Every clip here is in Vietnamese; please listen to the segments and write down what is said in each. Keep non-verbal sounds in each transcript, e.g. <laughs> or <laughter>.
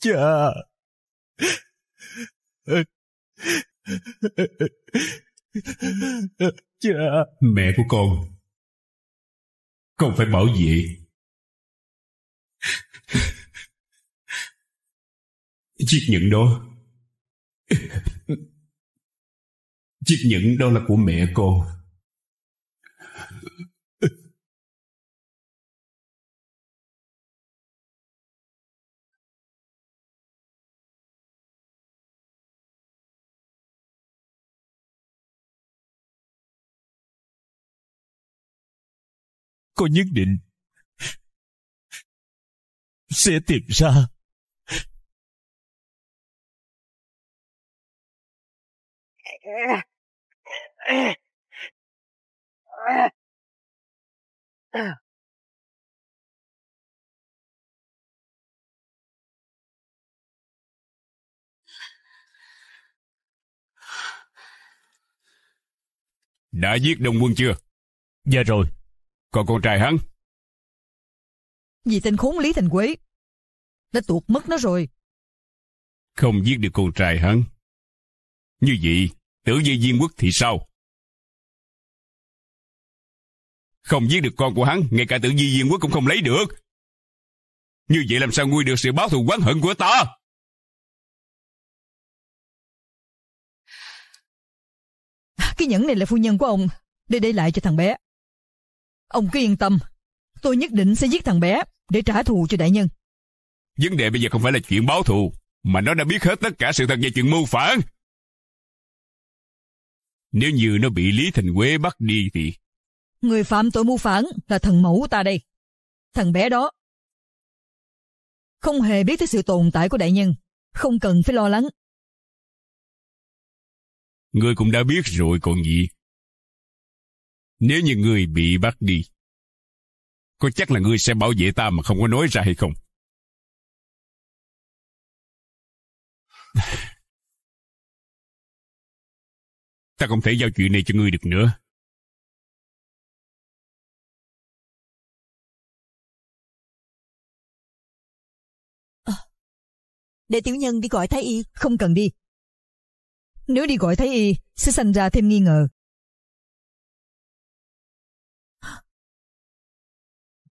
Cha! Cha! Mẹ của con! Con phải bảo vệ! Chiếc nhẫn đó Chiếc nhẫn đó là của mẹ con Con nhất định sẽ tìm ra đã giết đông quân chưa dạ rồi còn con trai hắn? Vì tên khốn Lý Thành Quế. Đã tuột mất nó rồi. Không giết được con trai hắn. Như vậy, tử dây viên quốc thì sao? Không giết được con của hắn, ngay cả tử di viên quốc cũng không lấy được. Như vậy làm sao nguôi được sự báo thù quán hận của ta? Cái nhẫn này là phu nhân của ông, để để lại cho thằng bé. Ông cứ yên tâm, tôi nhất định sẽ giết thằng bé để trả thù cho đại nhân. Vấn đề bây giờ không phải là chuyện báo thù, mà nó đã biết hết tất cả sự thật về chuyện mưu phản. Nếu như nó bị Lý Thành Quế bắt đi thì... Người phạm tội mưu phản là thần mẫu ta đây. Thằng bé đó không hề biết tới sự tồn tại của đại nhân, không cần phải lo lắng. Ngươi cũng đã biết rồi còn gì, nếu như ngươi bị bắt đi. Có chắc là ngươi sẽ bảo vệ ta mà không có nói ra hay không? <laughs> ta không thể giao chuyện này cho ngươi được nữa. Ờ. để tiểu nhân đi gọi Thái Y, không cần đi. Nếu đi gọi Thái Y, sẽ sanh ra thêm nghi ngờ,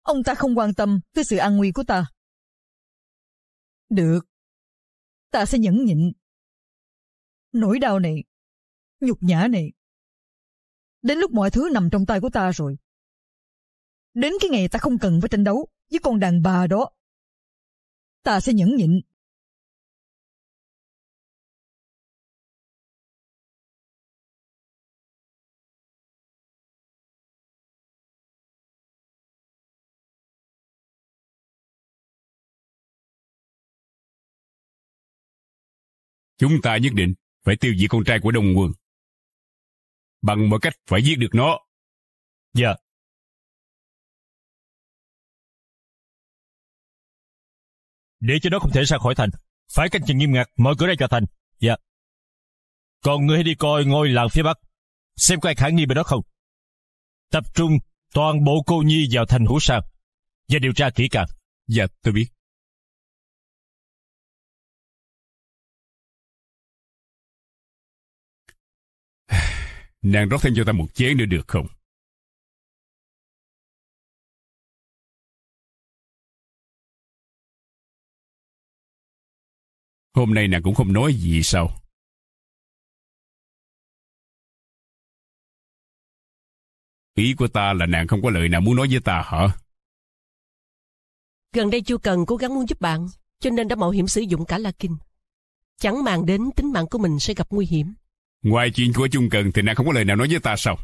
Ông ta không quan tâm tới sự an nguy của ta. Được. Ta sẽ nhẫn nhịn. Nỗi đau này, nhục nhã này. Đến lúc mọi thứ nằm trong tay của ta rồi. Đến cái ngày ta không cần phải tranh đấu với con đàn bà đó. Ta sẽ nhẫn nhịn Chúng ta nhất định phải tiêu diệt con trai của Đông Quân. Bằng mọi cách phải giết được nó. Dạ. Để cho nó không thể ra khỏi thành, phải canh chừng nghiêm ngặt mở cửa ra cho thành. Dạ. Còn ngươi hãy đi coi ngôi làng phía bắc, xem có ai khả nghi bên đó không. Tập trung toàn bộ cô nhi vào thành hữu sàng và điều tra kỹ càng. Dạ, tôi biết. Nàng rót thêm cho ta một chén nữa được không? Hôm nay nàng cũng không nói gì sao? Ý của ta là nàng không có lời nào muốn nói với ta hả? Gần đây chưa cần cố gắng muốn giúp bạn, cho nên đã mạo hiểm sử dụng cả la kinh. Chẳng màng đến tính mạng của mình sẽ gặp nguy hiểm. Ngoài chuyện của chung cần thì nàng không có lời nào nói với ta sao?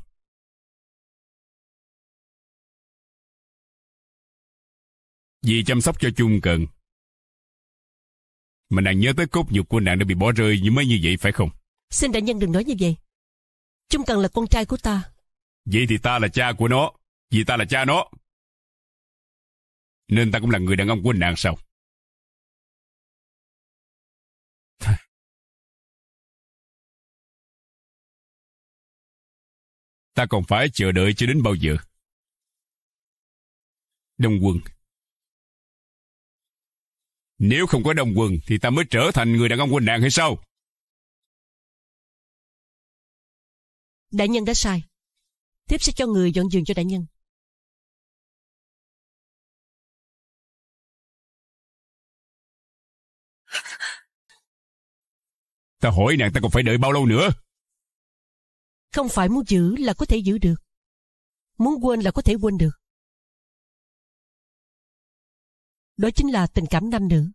Vì chăm sóc cho chung cần Mà nàng nhớ tới cốt nhục của nàng đã bị bỏ rơi như mới như vậy phải không? Xin đại nhân đừng nói như vậy. Chung cần là con trai của ta. Vậy thì ta là cha của nó. Vì ta là cha nó. Nên ta cũng là người đàn ông của nàng sao? ta còn phải chờ đợi cho đến bao giờ? Đông quân Nếu không có đông quân thì ta mới trở thành người đàn ông quân nạn hay sao? Đại nhân đã sai. Tiếp sẽ cho người dọn giường cho đại nhân. Ta hỏi nàng ta còn phải đợi bao lâu nữa? Không phải muốn giữ là có thể giữ được. Muốn quên là có thể quên được. Đó chính là tình cảm nam nữ.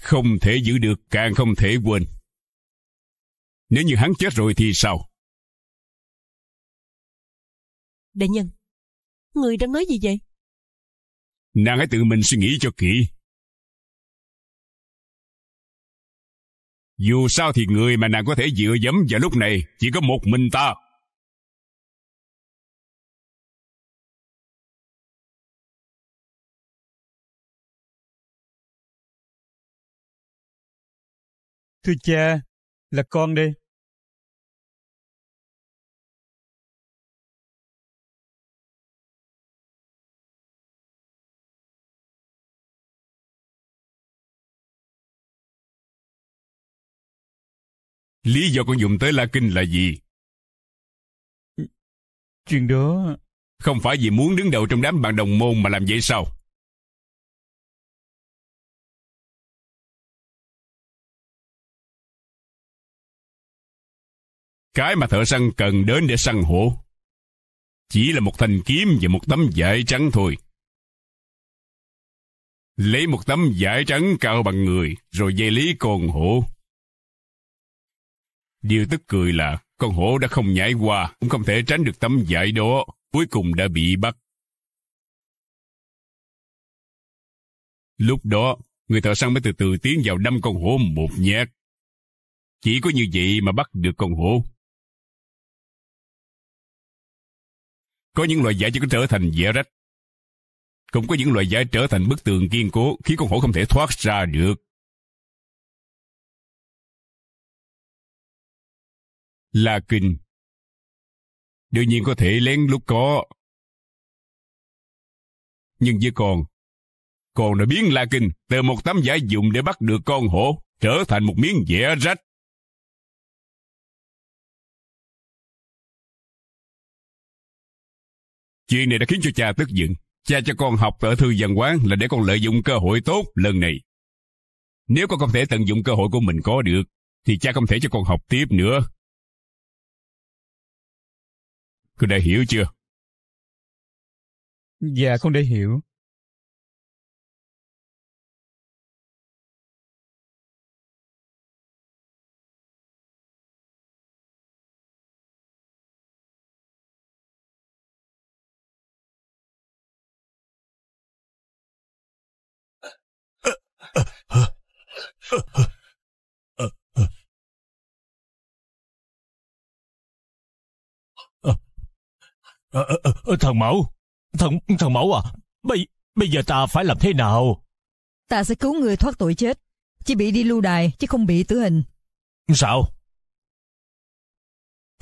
Không thể giữ được càng không thể quên. Nếu như hắn chết rồi thì sao? Đại nhân, người đang nói gì vậy? Nàng hãy tự mình suy nghĩ cho kỹ. Dù sao thì người mà nàng có thể dựa dẫm vào lúc này chỉ có một mình ta. Thưa cha, là con đây. Lý do con dùng tới La Kinh là gì? Chuyện đó... Không phải vì muốn đứng đầu trong đám bạn đồng môn mà làm vậy sao? Cái mà thợ săn cần đến để săn hổ chỉ là một thanh kiếm và một tấm vải trắng thôi. Lấy một tấm vải trắng cao bằng người rồi dây lý con hổ Điều tức cười là con hổ đã không nhảy qua, cũng không thể tránh được tấm vải đó, cuối cùng đã bị bắt. Lúc đó, người thợ săn mới từ từ tiến vào đâm con hổ một nhát. Chỉ có như vậy mà bắt được con hổ. Có những loại giải chỉ có trở thành dẻ rách. Cũng có những loại giải trở thành bức tường kiên cố khiến con hổ không thể thoát ra được. là kinh. Đương nhiên có thể lén lúc có. Nhưng với con, con đã biến La Kinh từ một tấm giả dụng để bắt được con hổ trở thành một miếng vẽ rách. Chuyện này đã khiến cho cha tức giận. Cha cho con học ở thư văn quán là để con lợi dụng cơ hội tốt lần này. Nếu con không thể tận dụng cơ hội của mình có được, thì cha không thể cho con học tiếp nữa. Con đã hiểu chưa? Dạ con đã hiểu. à, à, Thần mẫu, thần thần mẫu à, bây bây giờ ta phải làm thế nào? Ta sẽ cứu người thoát tội chết, chỉ bị đi lưu đài chứ không bị tử hình. Sao?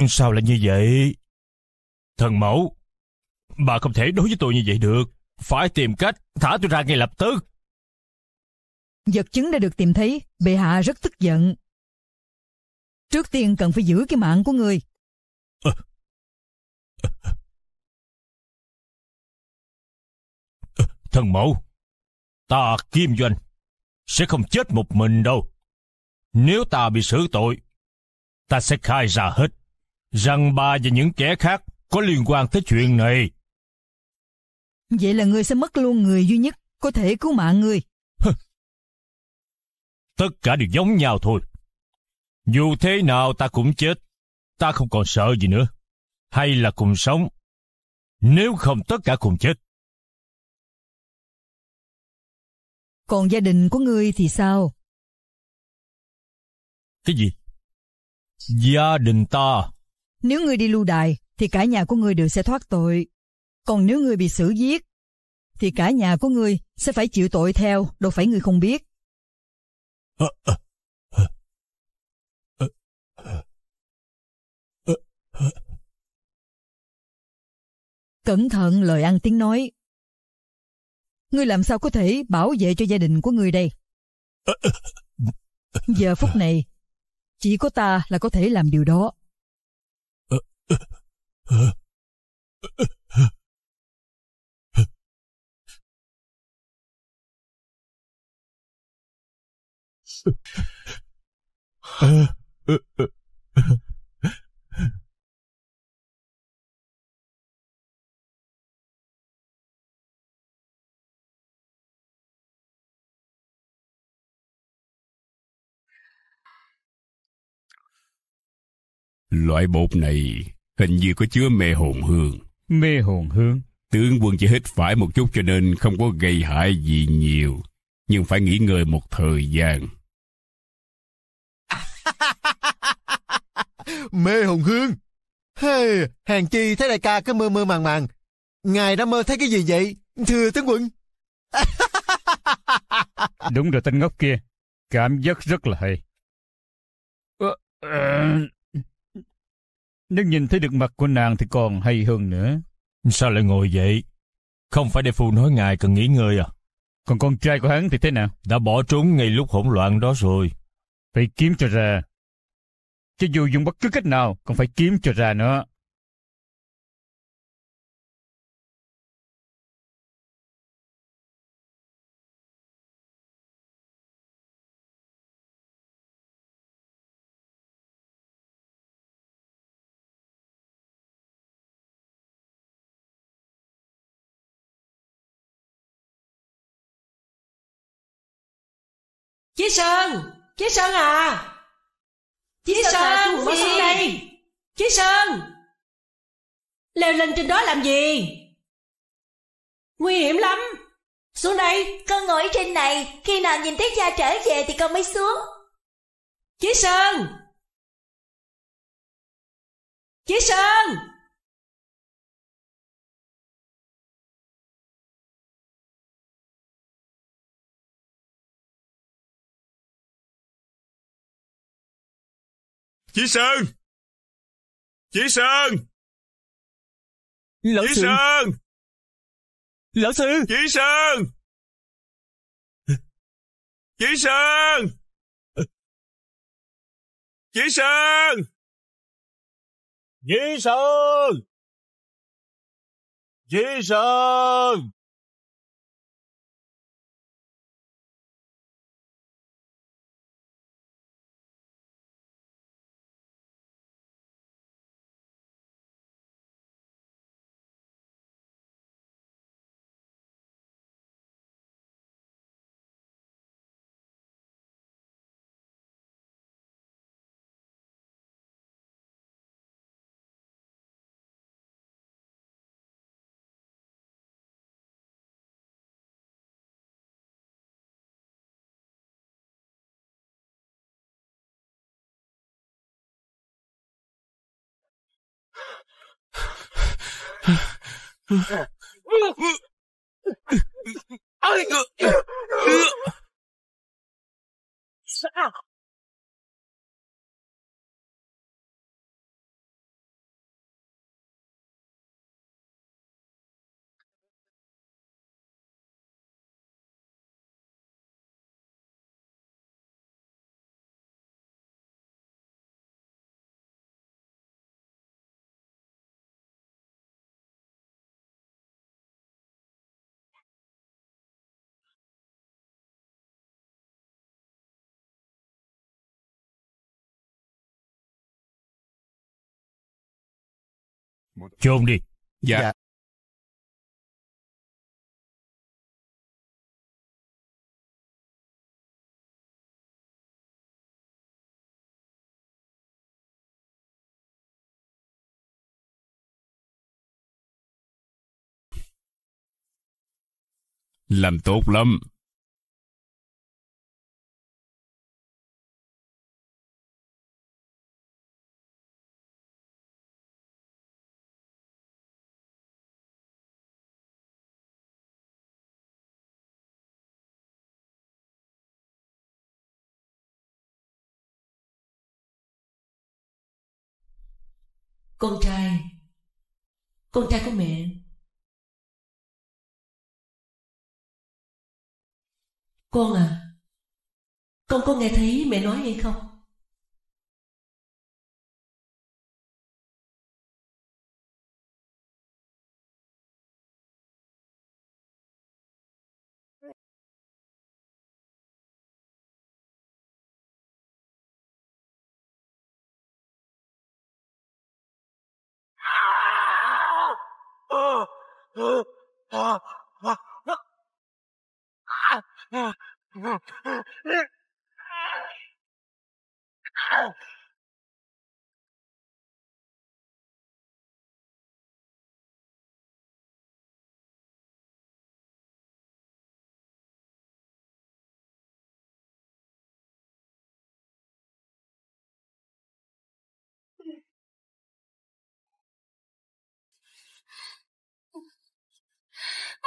Sao lại như vậy? Thần mẫu, bà không thể đối với tôi như vậy được. Phải tìm cách thả tôi ra ngay lập tức. Vật chứng đã được tìm thấy, bệ hạ rất tức giận. Trước tiên cần phải giữ cái mạng của người. Thần mẫu, ta Kim Doanh sẽ không chết một mình đâu. Nếu ta bị xử tội, ta sẽ khai ra hết rằng bà và những kẻ khác có liên quan tới chuyện này. Vậy là ngươi sẽ mất luôn người duy nhất có thể cứu mạng ngươi. Tất cả đều giống nhau thôi. Dù thế nào ta cũng chết, ta không còn sợ gì nữa. Hay là cùng sống. Nếu không tất cả cùng chết. Còn gia đình của ngươi thì sao? Cái gì? Gia đình ta. Nếu ngươi đi lưu đài, thì cả nhà của ngươi đều sẽ thoát tội. Còn nếu ngươi bị xử giết, thì cả nhà của ngươi sẽ phải chịu tội theo, đâu phải ngươi không biết. Cẩn thận lời ăn tiếng nói, Ngươi làm sao có thể bảo vệ cho gia đình của ngươi đây? Giờ phút này, chỉ có ta là có thể làm điều đó. <laughs> Loại bột này hình như có chứa mê hồn hương. Mê hồn hương? Tướng quân chỉ hít phải một chút cho nên không có gây hại gì nhiều. Nhưng phải nghỉ ngơi một thời gian. <laughs> mê hồn hương? Hey, hàng chi thấy đại ca cứ mơ mơ màng màng. Ngài đã mơ thấy cái gì vậy, thưa tướng quân? <laughs> Đúng rồi tên ngốc kia. Cảm giác rất là hay. Ờ, uh, nếu nhìn thấy được mặt của nàng thì còn hay hơn nữa. Sao lại ngồi vậy? Không phải để phụ nói ngài cần nghỉ ngơi à? Còn con trai của hắn thì thế nào? Đã bỏ trốn ngay lúc hỗn loạn đó rồi. Phải kiếm cho ra. Cho dù dùng bất cứ cách nào, còn phải kiếm cho ra nữa. Chí Sơn Chí Sơn à Chí, Chí Sơn, à, Sơn xuống, xuống đây Chí Sơn Leo lên trên đó làm gì Nguy hiểm lắm Xuống đây Con ngồi trên này Khi nào nhìn thấy cha trở về thì con mới xuống Chí Sơn Chí Sơn Chị Sơn! Chị Sơn! Lão Chị sư. Sơn! Lão sư! Chị Sơn! Chị Sơn! Chị Sơn! Chị Sơn! Chị Sơn! 哎 <laughs> 呦！十 chôn đi. Dạ. dạ. Làm tốt lắm. Con trai Con trai của mẹ Con à Con có nghe thấy mẹ nói hay không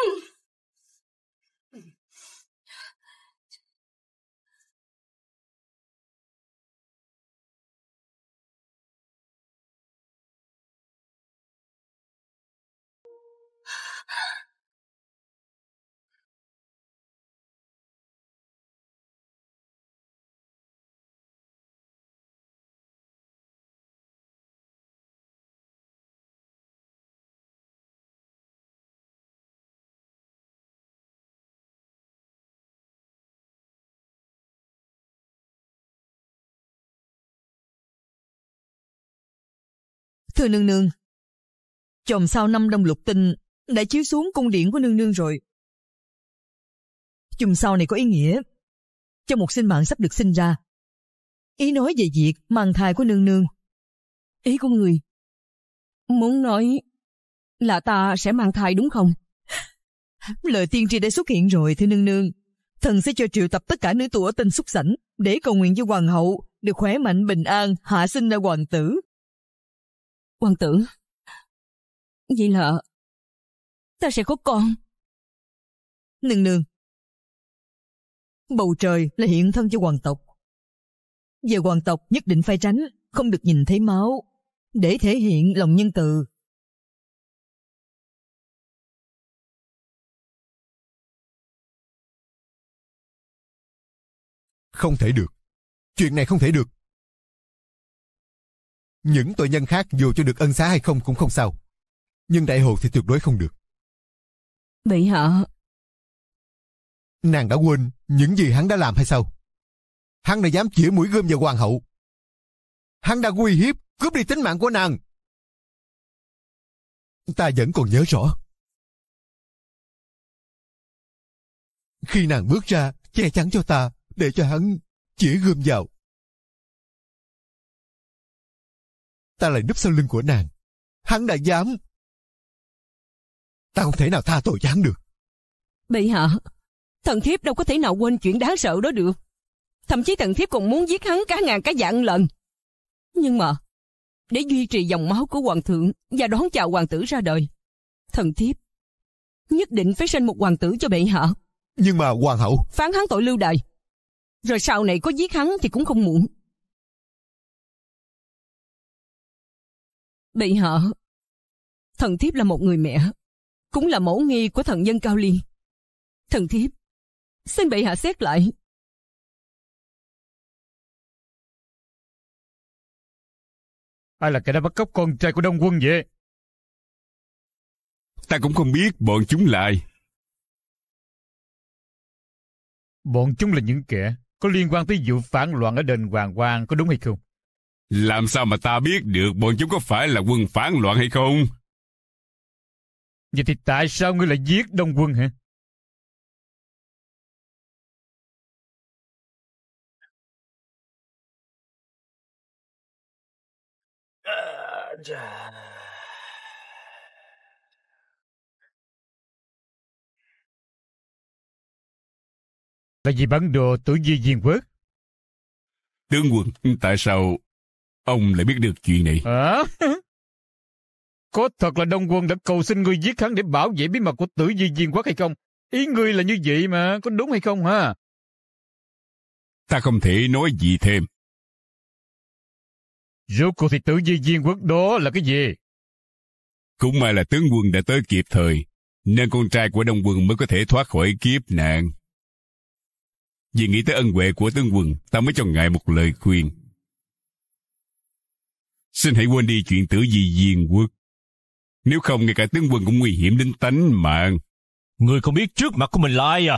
Hey <laughs> Thưa nương nương, chồng sau năm đông lục tinh đã chiếu xuống cung điện của nương nương rồi. Chùm sau này có ý nghĩa cho một sinh mạng sắp được sinh ra. Ý nói về việc mang thai của nương nương. Ý của người muốn nói là ta sẽ mang thai đúng không? <laughs> Lời tiên tri đã xuất hiện rồi thưa nương nương. Thần sẽ cho triệu tập tất cả nữ tu ở tinh xuất sảnh để cầu nguyện cho hoàng hậu được khỏe mạnh bình an hạ sinh ra hoàng tử. Hoàng tử, vậy là ta sẽ có con. Nương nương, bầu trời là hiện thân cho hoàng tộc. Về hoàng tộc nhất định phải tránh, không được nhìn thấy máu, để thể hiện lòng nhân từ. Không thể được, chuyện này không thể được. Những tội nhân khác dù cho được ân xá hay không cũng không sao. Nhưng đại hồ thì tuyệt đối không được. Bệ họ, Nàng đã quên những gì hắn đã làm hay sao? Hắn đã dám chĩa mũi gươm vào hoàng hậu. Hắn đã uy hiếp, cướp đi tính mạng của nàng. Ta vẫn còn nhớ rõ. Khi nàng bước ra, che chắn cho ta, để cho hắn chĩa gươm vào. ta lại núp sau lưng của nàng. Hắn đã dám. Ta không thể nào tha tội cho hắn được. Bệ hạ, thần thiếp đâu có thể nào quên chuyện đáng sợ đó được. Thậm chí thần thiếp còn muốn giết hắn cả ngàn cả vạn lần. Nhưng mà, để duy trì dòng máu của hoàng thượng và đón chào hoàng tử ra đời, thần thiếp nhất định phải sinh một hoàng tử cho bệ hạ. Nhưng mà hoàng hậu... Phán hắn tội lưu đày. Rồi sau này có giết hắn thì cũng không muộn. Bệ hạ, thần thiếp là một người mẹ, cũng là mẫu nghi của thần nhân Cao Liên. Thần thiếp, xin bệ hạ xét lại. Ai là kẻ đã bắt cóc con trai của Đông Quân vậy? Ta cũng không biết bọn chúng là ai. Bọn chúng là những kẻ có liên quan tới vụ phản loạn ở đền Hoàng Quang có đúng hay không? Làm sao mà ta biết được bọn chúng có phải là quân phản loạn hay không? Vậy thì tại sao ngươi lại giết đông quân hả? Là vì bản đồ tử di diên quốc. Tướng quân, tại sao Ông lại biết được chuyện này. À? <laughs> Có thật là Đông Quân đã cầu xin người giết hắn để bảo vệ bí mật của tử di viên quốc hay không? Ý người là như vậy mà, có đúng hay không ha? Ta không thể nói gì thêm. Rốt cuộc thì tử di viên quốc đó là cái gì? Cũng may là tướng quân đã tới kịp thời, nên con trai của Đông Quân mới có thể thoát khỏi kiếp nạn. Vì nghĩ tới ân huệ của tướng quân, ta mới cho ngài một lời khuyên xin hãy quên đi chuyện tử di diên quốc. Nếu không, ngay cả tướng quân cũng nguy hiểm đến tánh mạng. Người không biết trước mặt của mình là ai à?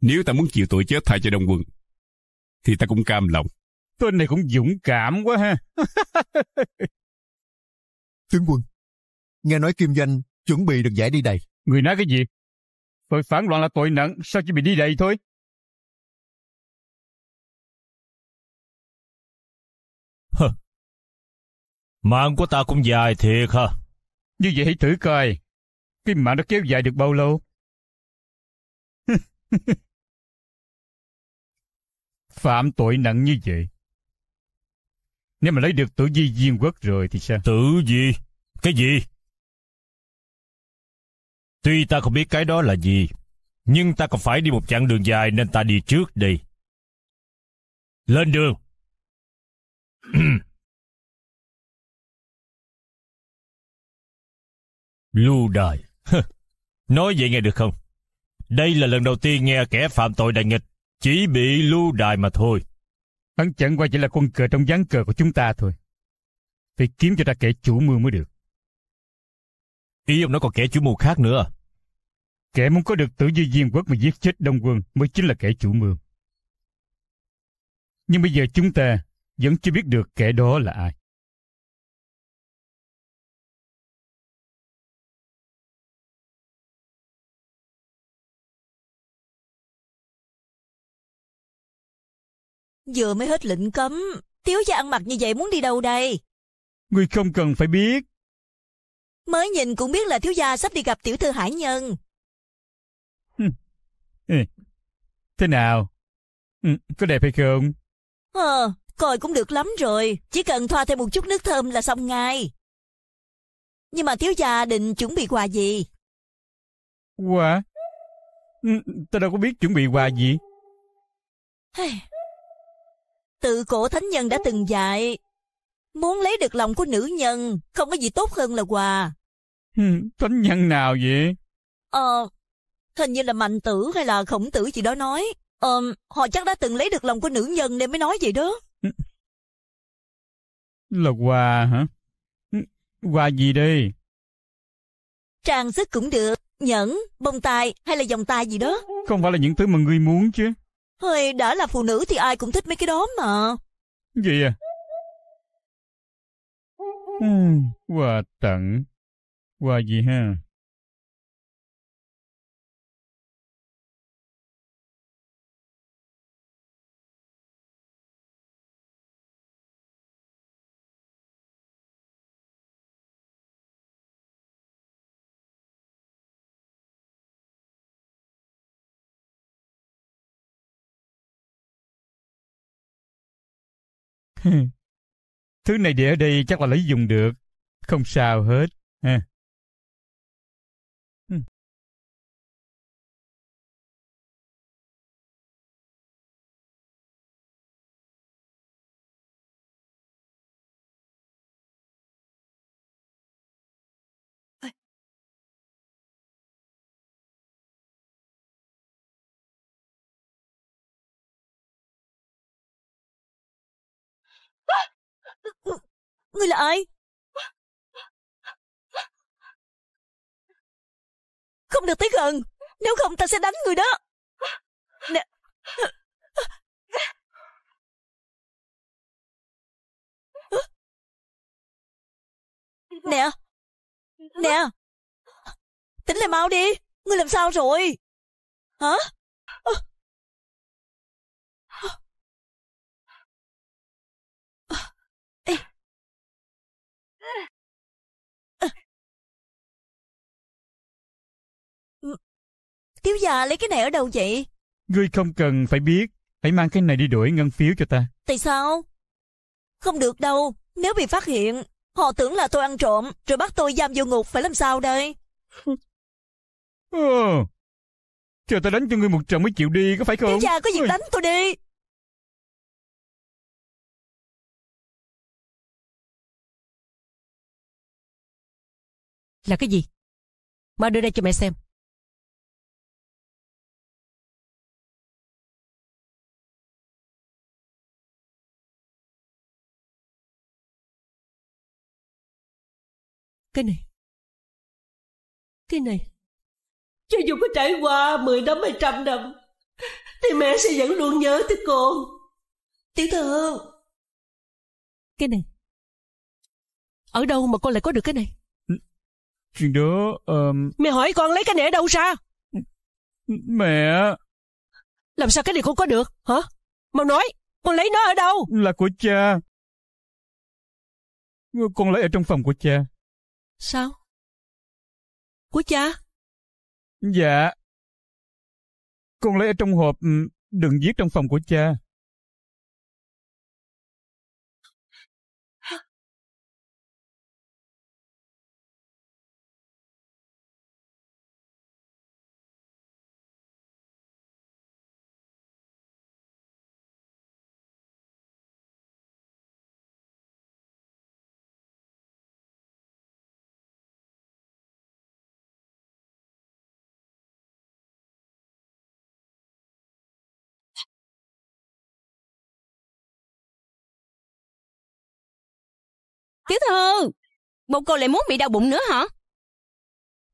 Nếu ta muốn chịu tội chết thay cho đông quân, thì ta cũng cam lòng. Tên này cũng dũng cảm quá ha. <laughs> tướng quân, nghe nói kim danh chuẩn bị được giải đi đầy. Người nói cái gì? Tội phản loạn là tội nặng, sao chỉ bị đi đầy thôi? Mạng của ta cũng dài thiệt ha Như vậy hãy thử coi, cái mạng nó kéo dài được bao lâu? <laughs> Phạm tội nặng như vậy. Nếu mà lấy được tử di viên quốc rồi thì sao? Tử di Cái gì? Tuy ta không biết cái đó là gì, nhưng ta còn phải đi một chặng đường dài nên ta đi trước đi Lên đường! <clears throat> Lưu đài. Nói vậy nghe được không? Đây là lần đầu tiên nghe kẻ phạm tội đại nghịch chỉ bị lưu đài mà thôi. Hắn chẳng qua chỉ là quân cờ trong gián cờ của chúng ta thôi. Phải kiếm cho ra kẻ chủ mưu mới được. Ý ông nói còn kẻ chủ mưu khác nữa à? Kẻ muốn có được tử dư diên quốc mà giết chết Đông Quân mới chính là kẻ chủ mưu. Nhưng bây giờ chúng ta vẫn chưa biết được kẻ đó là ai. Vừa mới hết lệnh cấm, thiếu gia ăn mặc như vậy muốn đi đâu đây? người không cần phải biết. Mới nhìn cũng biết là thiếu gia sắp đi gặp tiểu thư hải nhân. Ừ. Thế nào? Ừ, có đẹp hay không? Ờ, coi cũng được lắm rồi. Chỉ cần thoa thêm một chút nước thơm là xong ngay. Nhưng mà thiếu gia định chuẩn bị quà gì? Quà? Ừ, ta đâu có biết chuẩn bị quà gì. Tự cổ thánh nhân đã từng dạy, muốn lấy được lòng của nữ nhân, không có gì tốt hơn là quà. thánh nhân nào vậy? Ờ, hình như là mạnh tử hay là khổng tử gì đó nói. Ờ, họ chắc đã từng lấy được lòng của nữ nhân nên mới nói vậy đó. Là quà hả? Quà gì đi? Trang sức cũng được, nhẫn, bông tai hay là vòng tai gì đó. Không phải là những thứ mà ngươi muốn chứ. Hơi đã là phụ nữ thì ai cũng thích mấy cái đó mà. Gì à? Ừ, quà tặng. Quà gì ha? <laughs> Thứ này để ở đây chắc là lấy dùng được. Không sao hết. Ha. Ngươi là ai? Không được tới gần, nếu không ta sẽ đánh người đó. Nè. Nè. Nè. Tính lại mau đi, ngươi làm sao rồi? Hả? Thiếu gia lấy cái này ở đâu vậy? Ngươi không cần phải biết. Hãy mang cái này đi đổi ngân phiếu cho ta. Tại sao? Không được đâu. Nếu bị phát hiện, họ tưởng là tôi ăn trộm, rồi bắt tôi giam vô ngục phải làm sao đây? ờ, chờ ta đánh cho ngươi một trận mới chịu đi, có phải không? Thiếu gia có việc đánh tôi đi. Là cái gì? Mà đưa đây cho mẹ xem. Cái này Cái này Cho dù có trải qua mười năm hay trăm năm Thì mẹ sẽ vẫn luôn nhớ tới con Tiểu thư Cái này Ở đâu mà con lại có được cái này ừ. Chuyện đó um... Mẹ hỏi con lấy cái này ở đâu ra ừ. Mẹ Làm sao cái này con có được hả Mau nói con lấy nó ở đâu Là của cha Con lấy ở trong phòng của cha Sao? Của cha? Dạ. Con lấy ở trong hộp ừ, đừng giết trong phòng của cha. Tiểu thư, bộ cô lại muốn bị đau bụng nữa hả?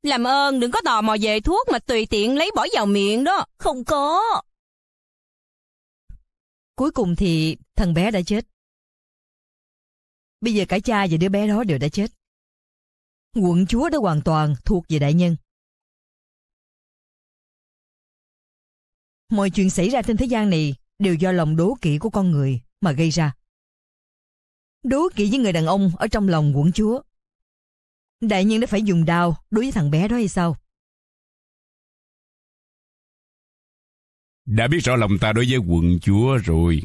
Làm ơn đừng có tò mò về thuốc mà tùy tiện lấy bỏ vào miệng đó. Không có. Cuối cùng thì thằng bé đã chết. Bây giờ cả cha và đứa bé đó đều đã chết. Quận chúa đã hoàn toàn thuộc về đại nhân. Mọi chuyện xảy ra trên thế gian này đều do lòng đố kỵ của con người mà gây ra đố kỵ với người đàn ông ở trong lòng quận chúa. Đại nhân đã phải dùng đào đối với thằng bé đó hay sao? Đã biết rõ lòng ta đối với quận chúa rồi.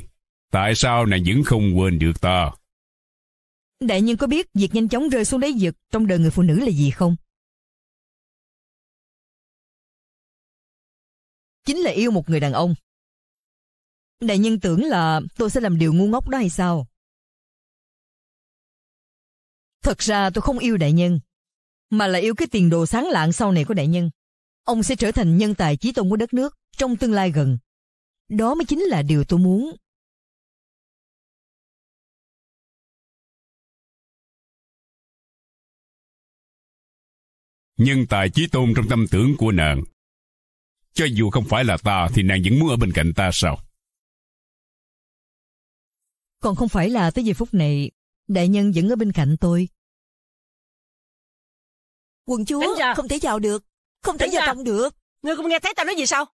Tại sao nàng vẫn không quên được ta? Đại nhân có biết việc nhanh chóng rơi xuống đáy giật trong đời người phụ nữ là gì không? Chính là yêu một người đàn ông. Đại nhân tưởng là tôi sẽ làm điều ngu ngốc đó hay sao? Thật ra tôi không yêu đại nhân, mà là yêu cái tiền đồ sáng lạng sau này của đại nhân. Ông sẽ trở thành nhân tài chí tôn của đất nước trong tương lai gần. Đó mới chính là điều tôi muốn. Nhân tài chí tôn trong tâm tưởng của nàng. Cho dù không phải là ta thì nàng vẫn muốn ở bên cạnh ta sao? Còn không phải là tới giây phút này Đại nhân vẫn ở bên cạnh tôi. Quần chúa, không thể vào được. Không thể vào trong được. Ngươi không nghe thấy tao nói gì sao?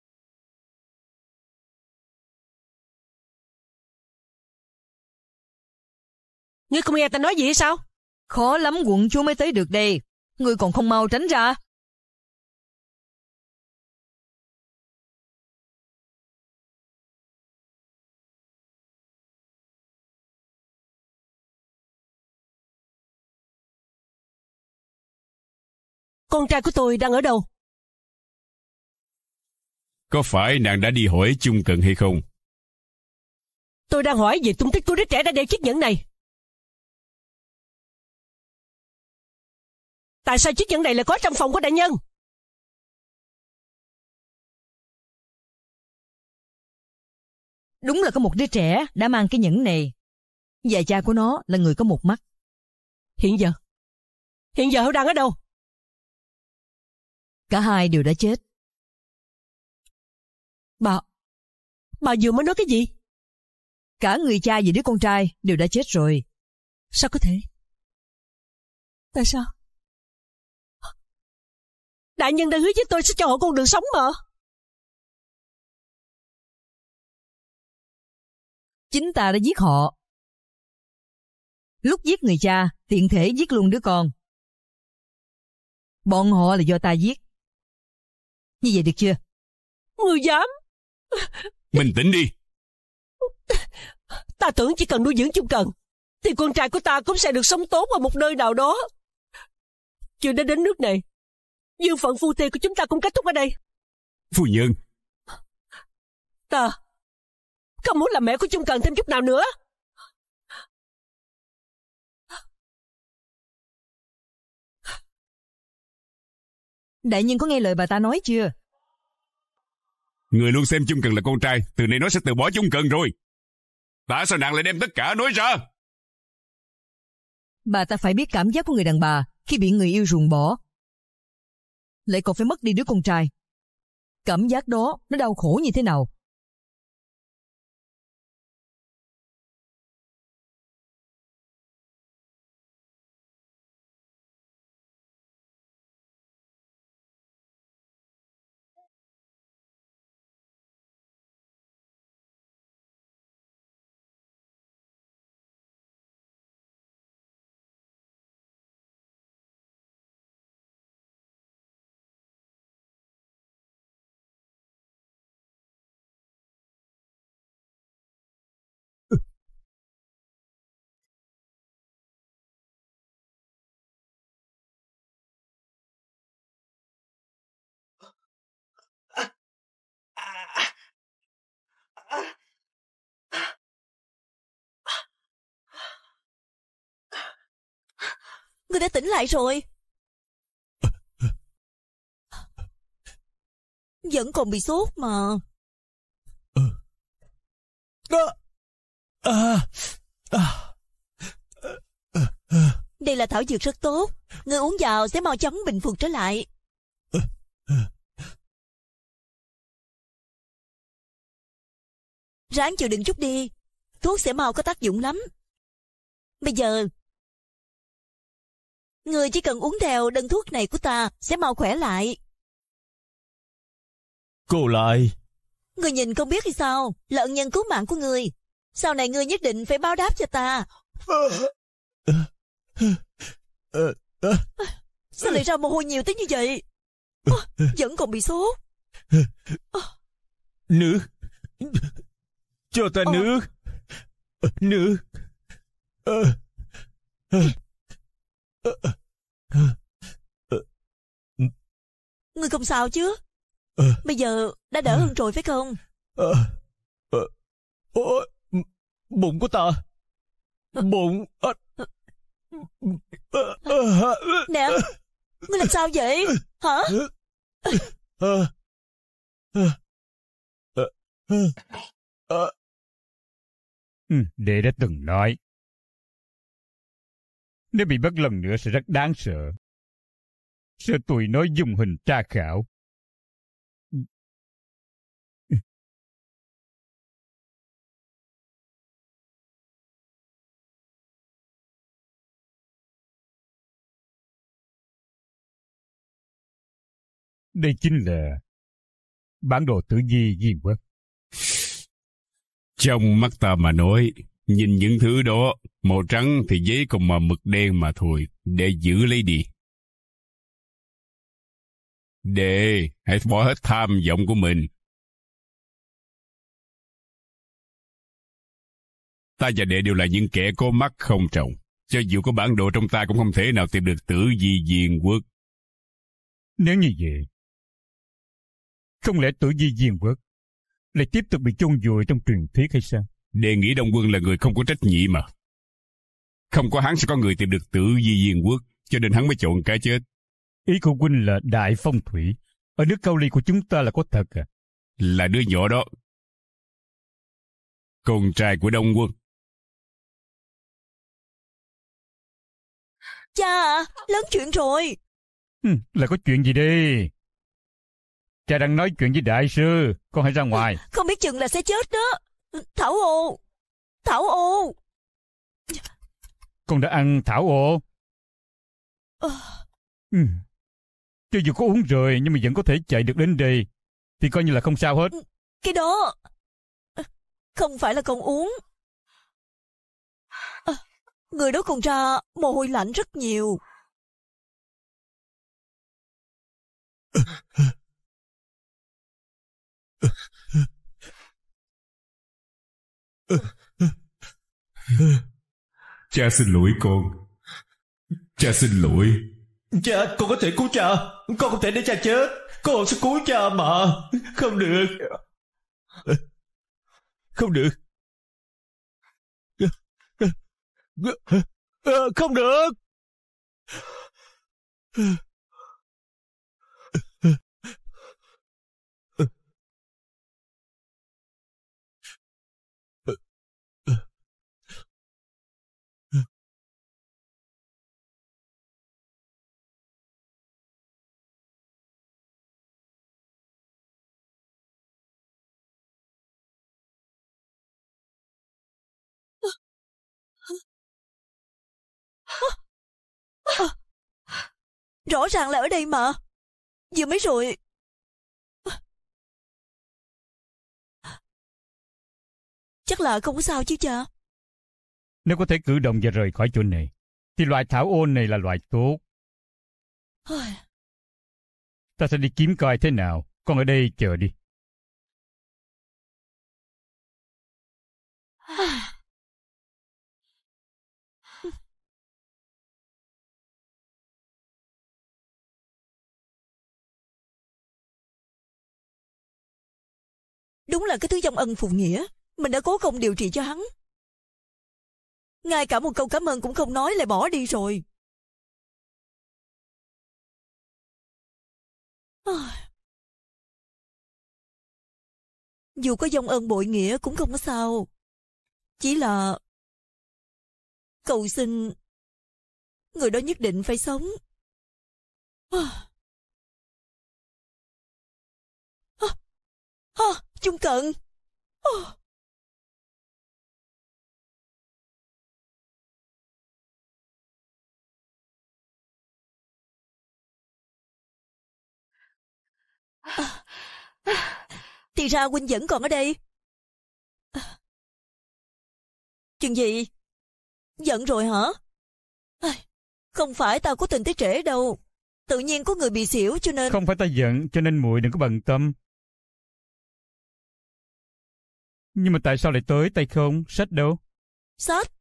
Ngươi không nghe tao nói gì sao? Khó lắm quận chúa mới tới được đây. Ngươi còn không mau tránh ra. con trai của tôi đang ở đâu? Có phải nàng đã đi hỏi chung cận hay không? Tôi đang hỏi về tung tích của đứa trẻ đã đeo chiếc nhẫn này. Tại sao chiếc nhẫn này lại có trong phòng của đại nhân? Đúng là có một đứa trẻ đã mang cái nhẫn này. Và cha của nó là người có một mắt. Hiện giờ? Hiện giờ họ đang ở đâu? Cả hai đều đã chết. Bà, bà vừa mới nói cái gì? Cả người cha và đứa con trai đều đã chết rồi. Sao có thể? Tại sao? Đại nhân đã hứa với tôi sẽ cho họ con đường sống mà. Chính ta đã giết họ. Lúc giết người cha, tiện thể giết luôn đứa con. Bọn họ là do ta giết. Như vậy được chưa? Ngươi dám? Mình tĩnh đi. Ta tưởng chỉ cần nuôi dưỡng chung cần, thì con trai của ta cũng sẽ được sống tốt ở một nơi nào đó. Chuyện đã đến nước này, duyên phận phu thê của chúng ta cũng kết thúc ở đây. Phu nhân. Ta không muốn làm mẹ của chung cần thêm chút nào nữa. Đại nhân có nghe lời bà ta nói chưa? Người luôn xem chung cần là con trai, từ nay nó sẽ từ bỏ chung cần rồi. Tại sao nàng lại đem tất cả nói ra? Bà ta phải biết cảm giác của người đàn bà khi bị người yêu ruồng bỏ. Lại còn phải mất đi đứa con trai. Cảm giác đó nó đau khổ như thế nào? Ngươi đã tỉnh lại rồi. Vẫn còn bị sốt mà. Đó. À. À. Đây là thảo dược rất tốt. Ngươi uống vào sẽ mau chóng bình phục trở lại. Ráng chịu đựng chút đi. Thuốc sẽ mau có tác dụng lắm. Bây giờ Người chỉ cần uống theo đơn thuốc này của ta sẽ mau khỏe lại. Cô là ai? Người nhìn không biết thì sao, là ân nhân cứu mạng của người. Sau này người nhất định phải báo đáp cho ta. Sao lại ra mồ hôi nhiều tới như vậy? Vẫn còn bị sốt. Nước. Cho ta ờ. nước. Nước. Ngươi không sao chứ à, Bây giờ đã đỡ à, hơn rồi phải không à, à, à, Bụng của ta Bụng à, Nè Ngươi làm sao vậy Hả ừ, Đệ đã từng nói Nếu bị bất lần nữa sẽ rất đáng sợ Sao tụi nói dùng hình tra khảo? Đây chính là bản đồ tử vi gì quá. Trong mắt ta mà nói, nhìn những thứ đó, màu trắng thì giấy còn mà mực đen mà thôi, để giữ lấy đi. Đề, hãy bỏ hết tham vọng của mình. Ta và đệ đều là những kẻ có mắt không trọng. Cho dù có bản đồ trong ta cũng không thể nào tìm được tử di diên quốc. Nếu như vậy, không lẽ tử di diên quốc lại tiếp tục bị chôn vùi trong truyền thuyết hay sao? Đề nghĩ Đông Quân là người không có trách nhiệm mà. Không có hắn sẽ có người tìm được tử di diên quốc, cho nên hắn mới chọn cái chết. Ý của huynh là đại phong thủy. Ở nước Cao Ly của chúng ta là có thật à? Là đứa nhỏ đó. Con trai của Đông Quân. Cha, lớn chuyện rồi. là có chuyện gì đi? Cha đang nói chuyện với đại sư, con hãy ra ừ, ngoài. Không biết chừng là sẽ chết đó. Thảo ô, thảo ô. Con đã ăn thảo ô. Ờ. Ừ. Cho dù có uống rồi nhưng mà vẫn có thể chạy được đến đây Thì coi như là không sao hết ừ, Cái đó ờ, Không phải là con uống à, Người đó còn ra mồ hôi lạnh rất nhiều Cha xin lỗi con Cha xin lỗi Cha, con có thể cứu cha. Con không thể để cha chết. Con sẽ cứu cha mà. Không được. Không được. Không được. Rõ ràng là ở đây mà. Vừa mới rồi... Chắc là không có sao chứ cha. Nếu có thể cử động và rời khỏi chỗ này, thì loại thảo ôn này là loại tốt. Ta sẽ đi kiếm coi thế nào, con ở đây chờ đi. Đúng là cái thứ dòng ân phụ nghĩa, mình đã cố công điều trị cho hắn. Ngay cả một câu cảm ơn cũng không nói lại bỏ đi rồi. Dù có dòng ân bội nghĩa cũng không có sao. Chỉ là... Cầu xin... Người đó nhất định phải sống. À. À. À. Chung cận. Oh. À, thì ra huynh vẫn còn ở đây. À, chuyện gì? Giận rồi hả? Không phải tao có tình tới trễ đâu. Tự nhiên có người bị xỉu cho nên... Không phải tao giận cho nên muội đừng có bận tâm. Nhưng mà tại sao lại tới tay không? Sách đâu? Sách?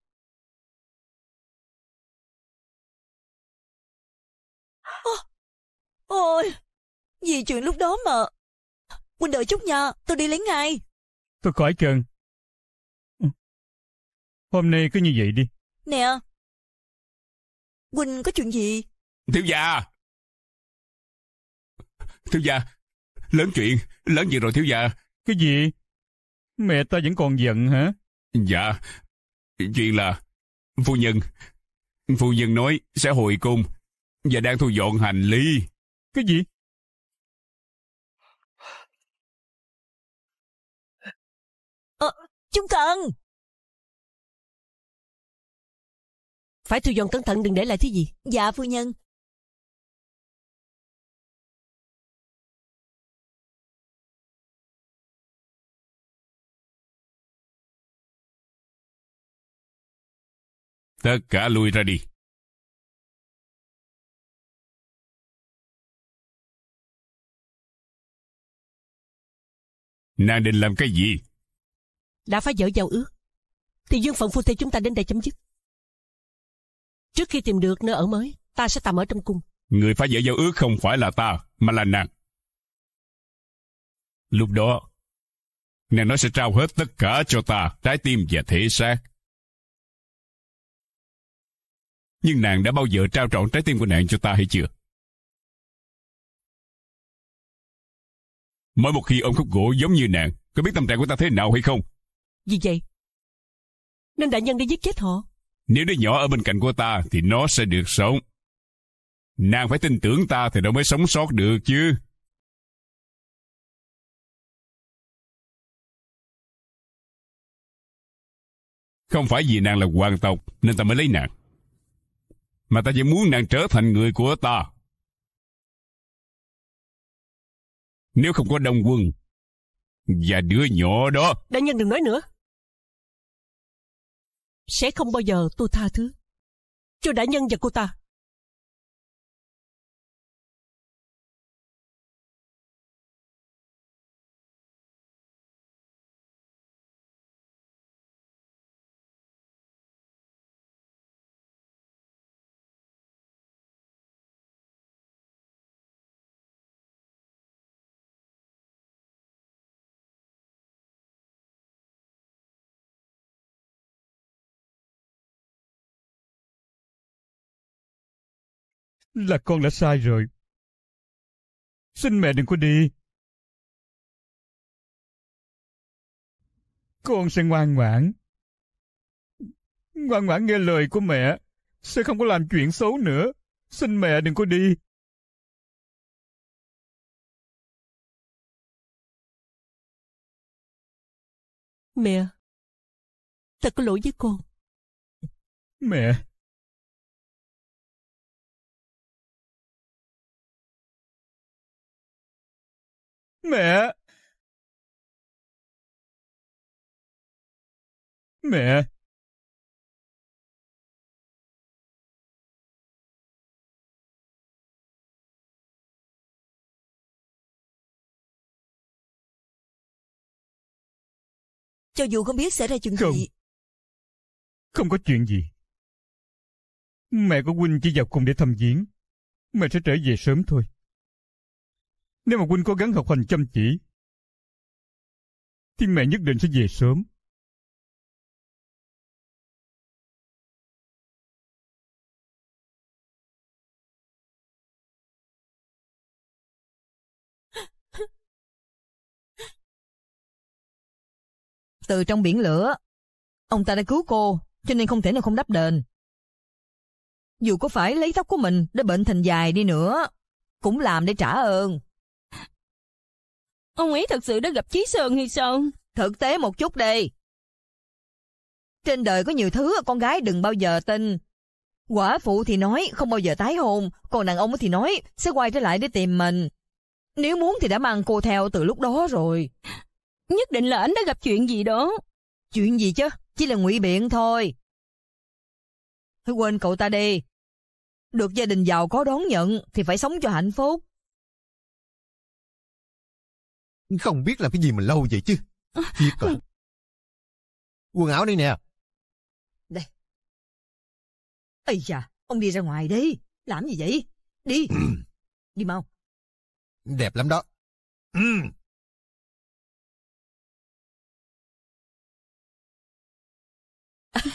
ôi! Vì chuyện lúc đó mà... Quỳnh đợi chút nha, tôi đi lấy ngay. Tôi khỏi cần. Ừ. Hôm nay cứ như vậy đi. Nè. Quỳnh có chuyện gì? Thiếu gia. Thiếu gia. Lớn chuyện, lớn chuyện rồi thiếu gia. Cái gì? Mẹ ta vẫn còn giận hả? Dạ, chuyện là phu nhân, phu nhân nói sẽ hồi cung và đang thu dọn hành lý. Cái gì? Ờ, chúng cần. Phải thu dọn cẩn thận đừng để lại thứ gì. Dạ phu nhân. Tất cả lui ra đi. Nàng định làm cái gì? Đã phá vỡ giao ước. Thì duyên phận phu thê chúng ta đến đây chấm dứt. Trước khi tìm được nơi ở mới, ta sẽ tạm ở trong cung. Người phá vỡ giao ước không phải là ta, mà là nàng. Lúc đó, nàng nói sẽ trao hết tất cả cho ta, trái tim và thể xác nhưng nàng đã bao giờ trao trọn trái tim của nàng cho ta hay chưa? Mỗi một khi ông khúc gỗ giống như nàng, có biết tâm trạng của ta thế nào hay không? Vì vậy, nên đại nhân đi giết chết họ. Nếu đứa nhỏ ở bên cạnh của ta thì nó sẽ được sống. Nàng phải tin tưởng ta thì nó mới sống sót được chứ. Không phải vì nàng là hoàng tộc nên ta mới lấy nàng mà ta chỉ muốn nàng trở thành người của ta. Nếu không có đông quân và đứa nhỏ đó... Đại nhân đừng nói nữa. Sẽ không bao giờ tôi tha thứ cho đại nhân và cô ta. là con đã sai rồi. Xin mẹ đừng có đi. Con sẽ ngoan ngoãn. Ngoan ngoãn nghe lời của mẹ, sẽ không có làm chuyện xấu nữa. Xin mẹ đừng có đi. Mẹ, ta có lỗi với con. Mẹ, Mẹ! Mẹ! Cho dù không biết xảy ra chuyện không. gì Không có chuyện gì Mẹ của Huynh chỉ vào cùng để thăm viếng Mẹ sẽ trở về sớm thôi nếu mà huynh cố gắng học hành chăm chỉ, thì mẹ nhất định sẽ về sớm. Từ trong biển lửa, ông ta đã cứu cô, cho nên không thể nào không đáp đền. Dù có phải lấy tóc của mình để bệnh thành dài đi nữa, cũng làm để trả ơn. Ông ấy thật sự đã gặp Chí Sơn hay sao? Thực tế một chút đi. Trên đời có nhiều thứ con gái đừng bao giờ tin. Quả phụ thì nói không bao giờ tái hôn, còn đàn ông thì nói sẽ quay trở lại để tìm mình. Nếu muốn thì đã mang cô theo từ lúc đó rồi. Nhất định là anh đã gặp chuyện gì đó. Chuyện gì chứ? Chỉ là ngụy biện thôi. Hãy quên cậu ta đi. Được gia đình giàu có đón nhận thì phải sống cho hạnh phúc. Không biết làm cái gì mà lâu vậy chứ. Ờ. Thiệt rồi. Quần áo đây nè. Đây. Ây da, ông đi ra ngoài đi. Làm gì vậy? Đi. <clears throat> đi mau. Đẹp lắm đó.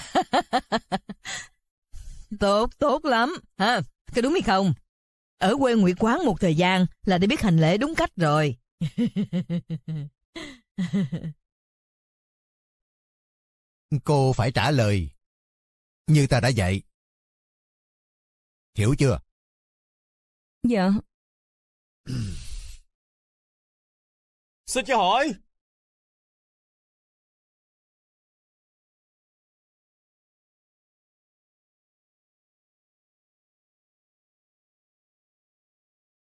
<laughs> tốt, tốt lắm. Ha, Cái đúng hay không? Ở quê Nguyễn Quán một thời gian là đã biết hành lễ đúng cách rồi. <laughs> Cô phải trả lời, như ta đã dạy. Hiểu chưa? Dạ. <clears throat> Xin cho hỏi.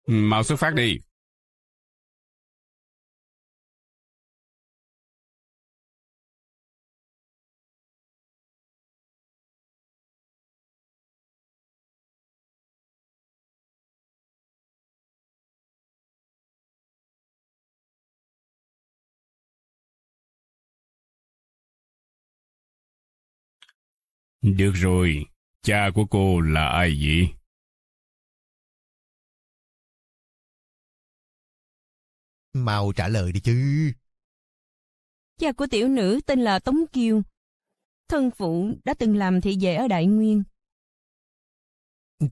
Mau xuất phát đi. Được rồi, cha của cô là ai vậy? Mau trả lời đi chứ. Cha của tiểu nữ tên là Tống Kiều. Thân phụ đã từng làm thị vệ ở Đại Nguyên.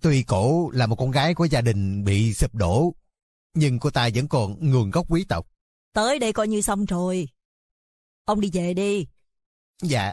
Tuy cổ là một con gái của gia đình bị sụp đổ, nhưng cô ta vẫn còn nguồn gốc quý tộc. Tới đây coi như xong rồi. Ông đi về đi. Dạ,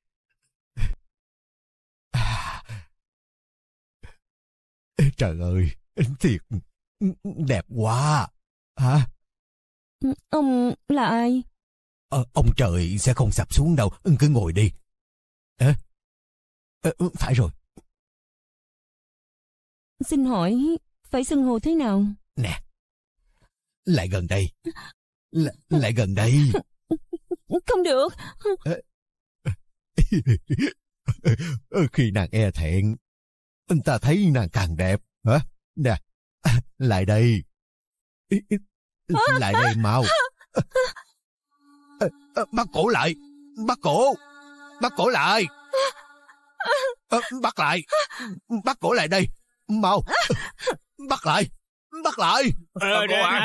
Trời ơi, thiệt, đẹp quá. Hả? Ông là ai? Ờ, ông trời sẽ không sập xuống đâu, cứ ngồi đi. À, phải rồi. Xin hỏi, phải xưng hồ thế nào? Nè, lại gần đây. L lại gần đây. Không được. Ờ. <laughs> Khi nàng e thẹn, ta thấy nàng càng đẹp. Hả? Nè, <laughs> lại đây. Lại đây mau. Ờ, Bắt cổ lại. Bắt cổ. Bắt cổ lại. Ờ, Bắt lại. Bắt cổ lại đây. Mau. Bắt lại bắt lại ờ nè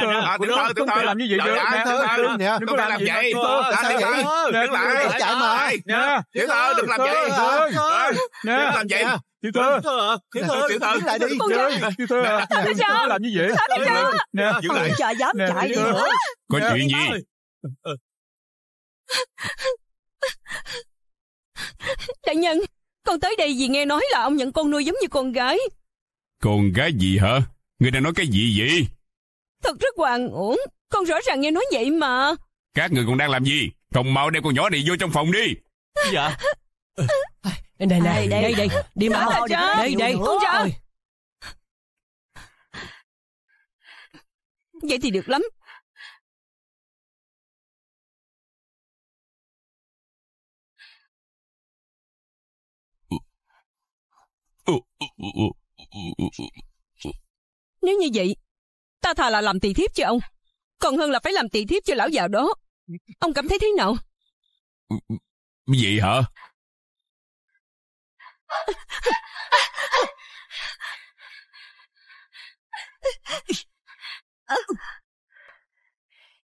tiểu thơ làm như vậy được nè thơ đừng làm vậy sao vậy đứng chạy mà nè tiểu thơ đừng làm vậy Đừng làm vậy tiểu thơ tiểu thơ tiểu thơ lại đi tiểu thơ tiểu thơ làm như vậy nè giữ lại trời dám chạy đi nữa có chuyện gì đại nhân con tới đây vì nghe nói là ông nhận con nuôi giống như con gái con gái gì hả Người đang nói cái gì vậy? Thật rất hoàng uổng. Con rõ ràng nghe nói vậy mà. Các người còn đang làm gì? Không mau đem con nhỏ này vô trong phòng đi. Dạ. Ừ. Đây nè, đây đây, đây, đi mau. Đây, đây. Con trời. Vậy thì được lắm. Oh, oh, oh, oh, oh, oh. Nếu như vậy, ta thà là làm tỳ thiếp cho ông, còn hơn là phải làm tỳ thiếp cho lão già đó. Ông cảm thấy thế nào? Gì hả?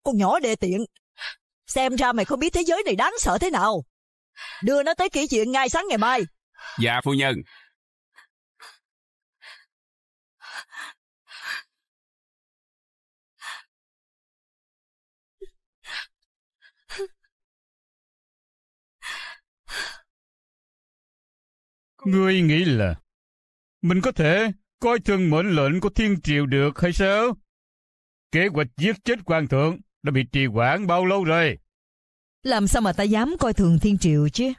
Con nhỏ đề tiện, xem ra mày không biết thế giới này đáng sợ thế nào. Đưa nó tới kỹ chuyện ngay sáng ngày mai. Dạ phu nhân. Ngươi nghĩ là mình có thể coi thường mệnh lệnh của thiên triều được hay sao? Kế hoạch giết chết quan thượng đã bị trì hoãn bao lâu rồi? Làm sao mà ta dám coi thường thiên triều chứ?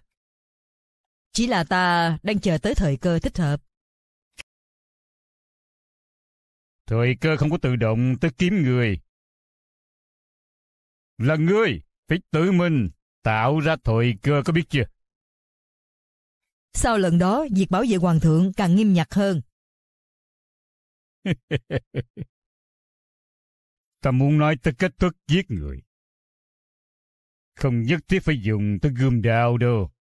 Chỉ là ta đang chờ tới thời cơ thích hợp. Thời cơ không có tự động tới kiếm người. Là ngươi phải tự mình tạo ra thời cơ có biết chưa? Sau lần đó, việc bảo vệ hoàng thượng càng nghiêm ngặt hơn. <laughs> Ta muốn nói tới kết thúc giết người. Không nhất thiết phải dùng tới gươm đao đâu.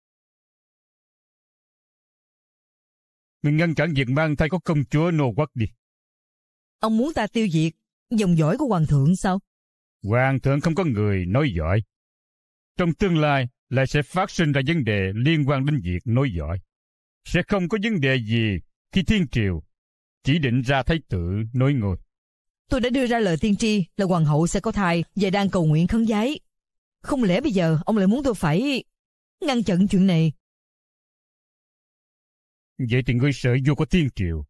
Mình ngăn cản việc mang thai có công chúa nô quắc đi. Ông muốn ta tiêu diệt dòng dõi của hoàng thượng sao? Hoàng thượng không có người nói giỏi. Trong tương lai, lại sẽ phát sinh ra vấn đề liên quan đến việc nối dõi. Sẽ không có vấn đề gì khi thiên triều chỉ định ra thái tử nối ngôi. Tôi đã đưa ra lời tiên tri là hoàng hậu sẽ có thai và đang cầu nguyện khấn giấy Không lẽ bây giờ ông lại muốn tôi phải ngăn chặn chuyện này? Vậy thì ngươi sợ vua có thiên triều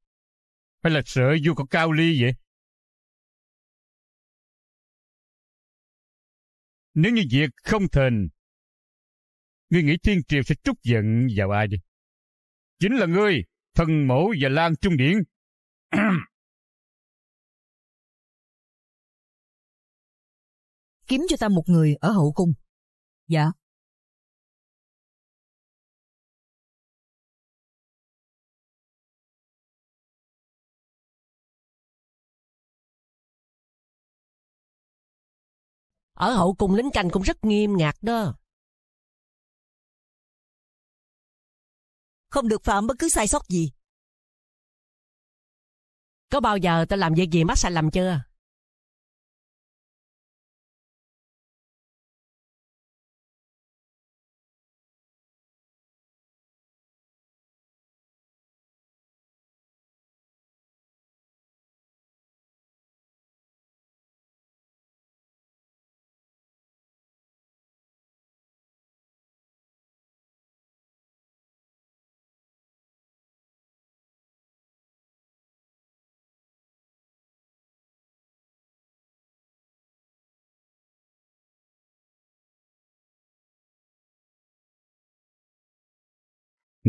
hay là sợ vua có cao ly vậy? Nếu như việc không thành ngươi nghĩ thiên triều sẽ trút giận vào ai đi? Chính là ngươi, thần mẫu và Lan Trung Điển. <clears throat> Kiếm cho ta một người ở hậu cung. Dạ. Ở hậu cung lính canh cũng rất nghiêm ngặt đó. không được phạm bất cứ sai sót gì. Có bao giờ tao làm việc gì mắc sai lầm chưa?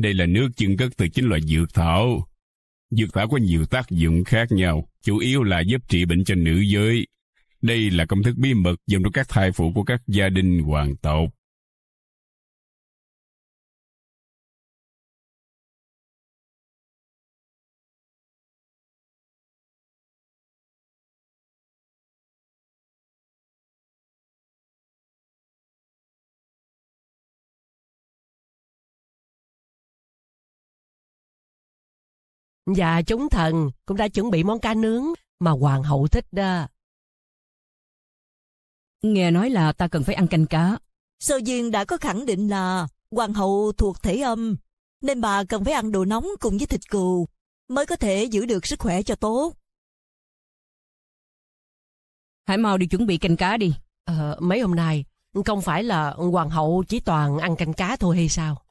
Đây là nước chưng cất từ chính loại dược thảo. Dược thảo có nhiều tác dụng khác nhau, chủ yếu là giúp trị bệnh cho nữ giới. Đây là công thức bí mật dùng cho các thai phụ của các gia đình hoàng tộc. Dạ chúng thần cũng đã chuẩn bị món cá nướng mà hoàng hậu thích đó. Nghe nói là ta cần phải ăn canh cá. Sơ Duyên đã có khẳng định là hoàng hậu thuộc thể âm, nên bà cần phải ăn đồ nóng cùng với thịt cừu mới có thể giữ được sức khỏe cho tốt. Hãy mau đi chuẩn bị canh cá đi. Ờ, mấy hôm nay, không phải là hoàng hậu chỉ toàn ăn canh cá thôi hay sao?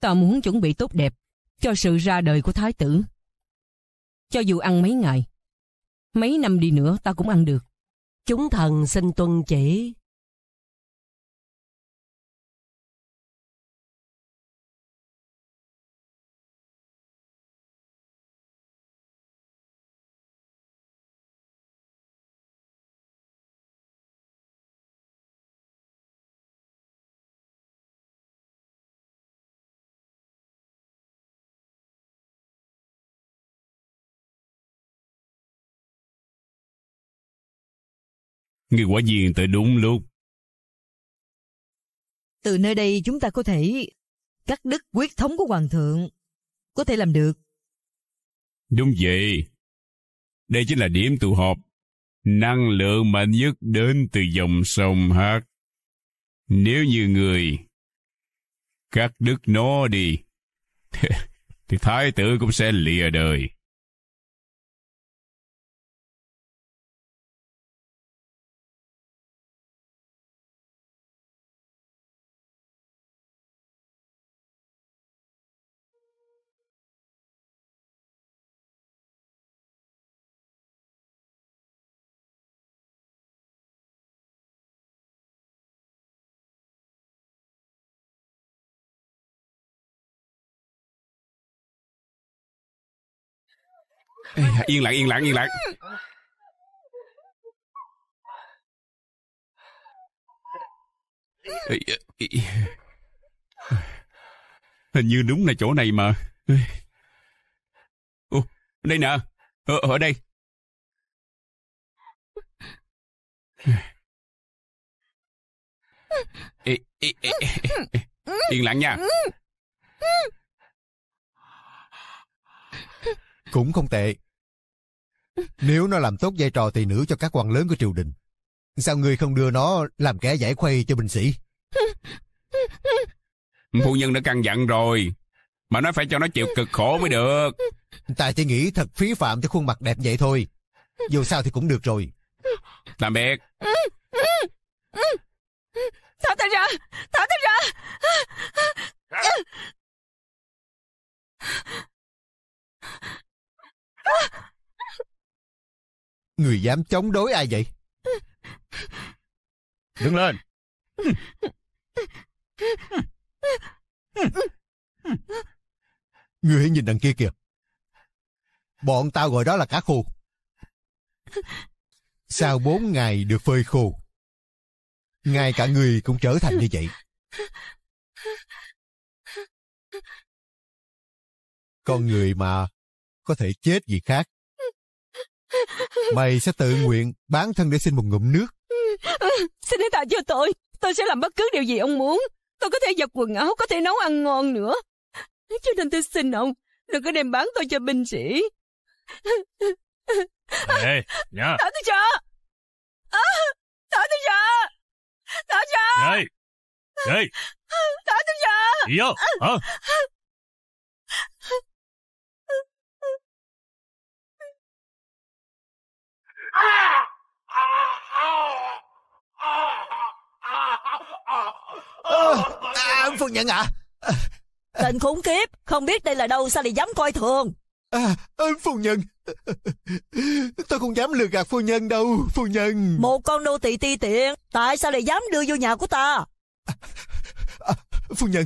Ta muốn chuẩn bị tốt đẹp cho sự ra đời của thái tử. Cho dù ăn mấy ngày, mấy năm đi nữa ta cũng ăn được. Chúng thần xin tuân chỉ. Người quả nhiên tới đúng lúc. Từ nơi đây chúng ta có thể cắt đứt quyết thống của Hoàng thượng. Có thể làm được. Đúng vậy. Đây chính là điểm tụ họp. Năng lượng mạnh nhất đến từ dòng sông Hát. Nếu như người cắt đứt nó đi, <laughs> thì thái tử cũng sẽ lìa đời. Ê, yên lặng yên lặng yên lặng Hình như đúng là chỗ này mà Ồ, đây nè ở, ở đây Ê, ê, ê, yên lặng nha cũng không tệ. Nếu nó làm tốt vai trò tỳ nữ cho các quan lớn của triều đình, sao người không đưa nó làm kẻ giải khuây cho binh sĩ? Phu nhân đã căn dặn rồi, mà nó phải cho nó chịu cực khổ mới được. Ta chỉ nghĩ thật phí phạm cho khuôn mặt đẹp vậy thôi. Dù sao thì cũng được rồi. Tạm biệt. Thả ta ra! Thả ta ra! Người dám chống đối ai vậy? Đứng lên! Người hãy nhìn đằng kia kìa. Bọn tao gọi đó là cá khô. Sau bốn ngày được phơi khô, ngay cả người cũng trở thành như vậy. Con người mà có thể chết gì khác. Mày sẽ tự nguyện bán thân để xin một ngụm nước. xin hãy tha cho tôi. Tôi sẽ làm bất cứ điều gì ông muốn. Tôi có thể giặt quần áo, có thể nấu ăn ngon nữa. Cho nên tôi xin ông, đừng có đem bán tôi cho binh sĩ. Ê, nhá. Thả tôi cho. À, thả tôi cho. Thả cho. Ê. Ê. Thả tôi cho. Đi vô. Hả? à, phu nhân ạ à. Tên khốn kiếp Không biết đây là đâu sao lại dám coi thường à, Phu nhân Tôi không dám lừa gạt phu nhân đâu Phu nhân Một con nô tỳ ti tiện Tại sao lại dám đưa vô nhà của ta à, à, Phu nhân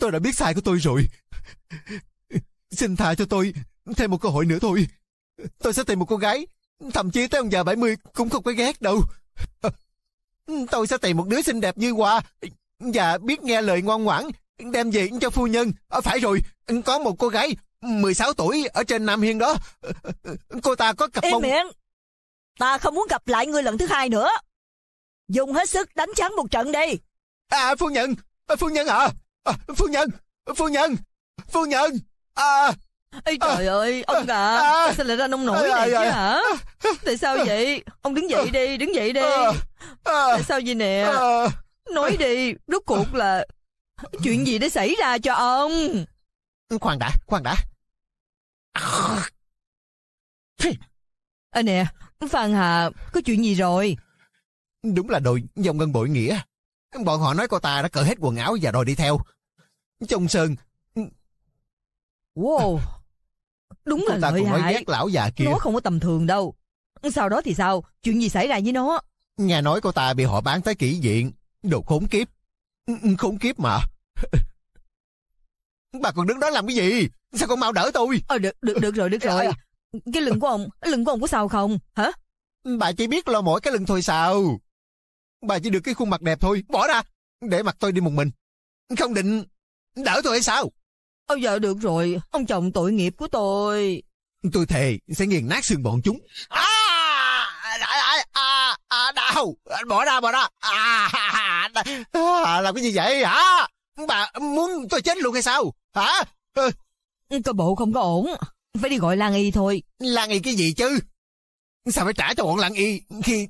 Tôi đã biết sai của tôi rồi Xin tha cho tôi Thêm một cơ hội nữa thôi Tôi sẽ tìm một cô gái Thậm chí tới ông già 70 cũng không có ghét đâu. <laughs> Tôi sẽ tìm một đứa xinh đẹp như Hoa và dạ, biết nghe lời ngoan ngoãn, đem về cho phu nhân. À, phải rồi, có một cô gái 16 tuổi ở trên Nam Hiên đó. Cô ta có cặp Im bông... miệng! Ta không muốn gặp lại người lần thứ hai nữa. Dùng hết sức đánh chắn một trận đi. À, phu nhân! Phu nhân à! à phu nhân! Phu nhân! Phu nhân! À... Ê à. trời ơi, ông à, sao lại ra nông nổi này dạ, dạ, chứ dạ. hả? Tại sao à. vậy? Ông đứng dậy đi, đứng dậy đi. À. Tại sao vậy nè? Nói đi, rốt cuộc là chuyện gì đã xảy ra cho ông? Ừ, khoan đã, khoan đã. À nè, Phan Hà, có chuyện gì rồi? Đúng là đội dòng ngân bội nghĩa. Bọn họ nói cô ta đã cởi hết quần áo và đòi đi theo. Trong sơn... Wow, Đúng Chúng là ta lợi nói hại. ghét lão già kia. Nó không có tầm thường đâu. Sau đó thì sao? Chuyện gì xảy ra với nó? Nghe nói cô ta bị họ bán tới kỷ diện Đồ khốn kiếp. Ừ, khốn kiếp mà. <laughs> Bà còn đứng đó làm cái gì? Sao con mau đỡ tôi? Ờ, được, được, được rồi, được rồi. À? Cái lưng của ông, lưng của ông có sao không? Hả? Bà chỉ biết lo mỗi cái lưng thôi sao? Bà chỉ được cái khuôn mặt đẹp thôi. Bỏ ra. Để mặt tôi đi một mình. Không định đỡ tôi hay sao? Ôi giờ được rồi, ông chồng tội nghiệp của tôi. Tôi thề, sẽ nghiền nát xương bọn chúng. À, à, à, à, à đau, bỏ ra, bỏ ra. À, à, à, làm cái gì vậy hả? Bà muốn tôi chết luôn hay sao? Hả? Ừ. Cơ bộ không có ổn, phải đi gọi Lan Y thôi. Lan Y cái gì chứ? Sao phải trả cho bọn Lan Y khi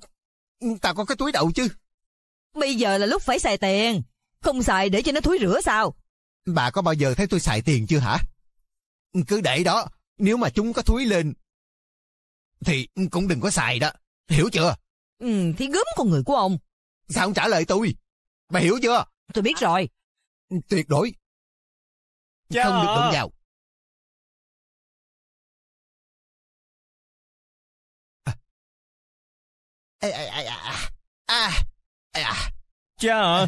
tao có cái túi đậu chứ? Bây giờ là lúc phải xài tiền, không xài để cho nó thúi rửa sao? Bà có bao giờ thấy tôi xài tiền chưa hả? Cứ để đó, nếu mà chúng có thúi lên, thì cũng đừng có xài đó, hiểu chưa? Ừ, thì gớm con người của ông. Sao không trả lời tôi? Bà hiểu chưa? Tôi biết rồi. Tuyệt đối. Chà không được động vào. À, à, à, à, à, à. Cha à.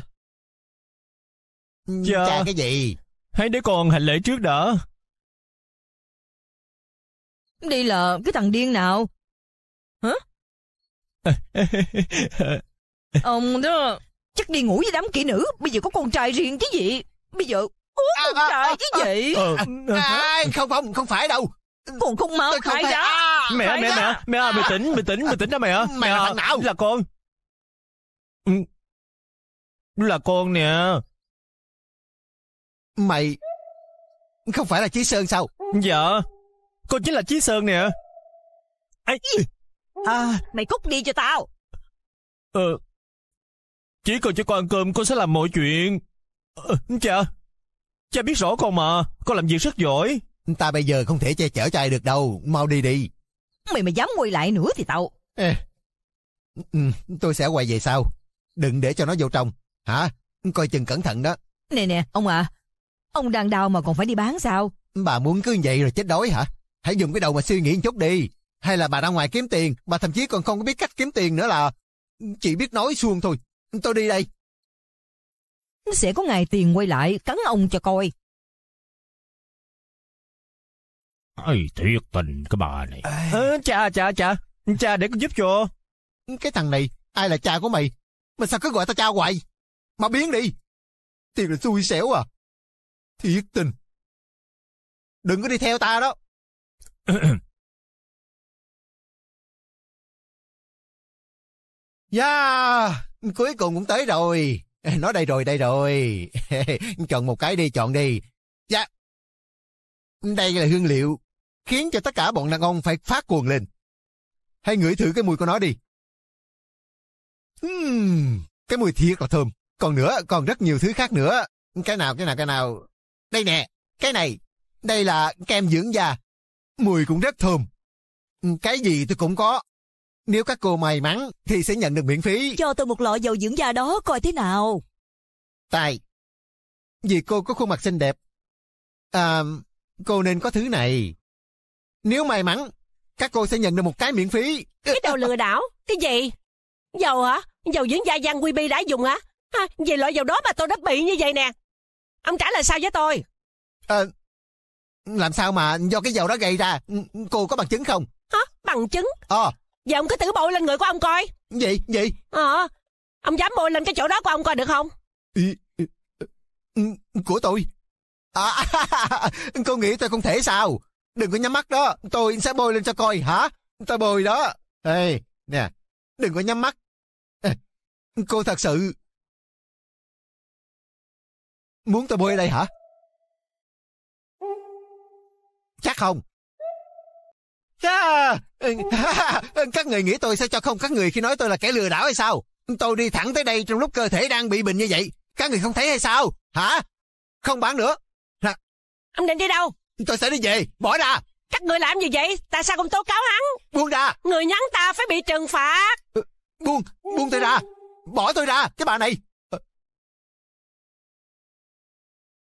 Dạ. Cha cái gì? hãy để con hành lễ trước đã. đi là cái thằng điên nào? Hả? <laughs> Ông đó chắc đi ngủ với đám kỹ nữ, bây giờ có con trai riêng chứ gì? Bây giờ có à, con à, trai à, chứ gì? Ờ, ờ, không không, không phải đâu. Còn không mau khai ra. À, mẹ, mẹ, mẹ, mẹ, mẹ, mày tỉnh, mày tỉnh, mày tỉnh đó mày hả? là thằng nào? Là con. Ừ. Là con nè. Mày Không phải là Chí Sơn sao Dạ Con chính là Chí Sơn nè Ấy à. Mày cút đi cho tao Ờ Chí con cho con ăn cơm con sẽ làm mọi chuyện ờ, Cha dạ, Cha biết rõ con mà Con làm việc rất giỏi Ta bây giờ không thể che chở cho ai được đâu Mau đi đi Mày mà dám quay lại nữa thì tao Ê, ừ, Tôi sẽ quay về sau Đừng để cho nó vô trong Hả Coi chừng cẩn thận đó Nè nè ông à Ông đang đau mà còn phải đi bán sao? Bà muốn cứ vậy rồi chết đói hả? Hãy dùng cái đầu mà suy nghĩ một chút đi. Hay là bà ra ngoài kiếm tiền, bà thậm chí còn không có biết cách kiếm tiền nữa là... Chỉ biết nói suông thôi. Tôi đi đây. Sẽ có ngày tiền quay lại, cắn ông cho coi. Ây, thiệt tình cái bà này. À, cha, cha, cha. Cha để con giúp cho. Cái thằng này, ai là cha của mày? Mà sao cứ gọi tao cha hoài? Mà biến đi. Tiền là xui xẻo à. Thiệt tình. Đừng có đi theo ta đó. yeah, <coughs> dạ, cuối cùng cũng tới rồi. <laughs> Nó đây rồi, đây rồi. <laughs> chọn một cái đi, chọn đi. Dạ. Yeah. Đây là hương liệu, khiến cho tất cả bọn đàn ông phải phát cuồng lên. Hãy ngửi thử cái mùi của nó đi. Hmm, cái mùi thiệt là thơm. Còn nữa, còn rất nhiều thứ khác nữa. Cái nào, cái nào, cái nào. Đây nè, cái này, đây là kem dưỡng da. Mùi cũng rất thơm. Ừ, cái gì tôi cũng có. Nếu các cô may mắn thì sẽ nhận được miễn phí. Cho tôi một lọ dầu dưỡng da đó coi thế nào. Tài. Vì cô có khuôn mặt xinh đẹp. À, cô nên có thứ này. Nếu may mắn, các cô sẽ nhận được một cái miễn phí. Cái đầu lừa đảo? Cái gì? Dầu hả? Dầu dưỡng da Giang Quy Bi đã dùng hả? À, vì loại dầu đó mà tôi đã bị như vậy nè. Ông trả lời sao với tôi? À, làm sao mà do cái dầu đó gây ra? Ừ, ừ, cô có bằng chứng không? Hả? Bằng chứng? Ờ. À. Vậy ông cứ thử bôi lên người của ông coi. Gì? Gì? Ờ. À, ông dám bôi lên cái chỗ đó của ông coi được không? Ừ, của tôi? À, <laughs> cô nghĩ tôi không thể sao? Đừng có nhắm mắt đó, tôi sẽ bôi lên cho coi hả? Tôi bôi đó. Ê, nè, đừng có nhắm mắt. Cô thật sự Muốn tôi bôi ở đây hả? Chắc không? À, các người nghĩ tôi sẽ cho không các người khi nói tôi là kẻ lừa đảo hay sao? Tôi đi thẳng tới đây trong lúc cơ thể đang bị bệnh như vậy. Các người không thấy hay sao? Hả? Không bán nữa. Hả? Ông định đi đâu? Tôi sẽ đi về. Bỏ ra. Các người làm gì vậy? Tại sao không tố cáo hắn? Buông ra. Người nhắn ta phải bị trừng phạt. Ờ, buông, buông tôi ra. Bỏ tôi ra, cái bà này.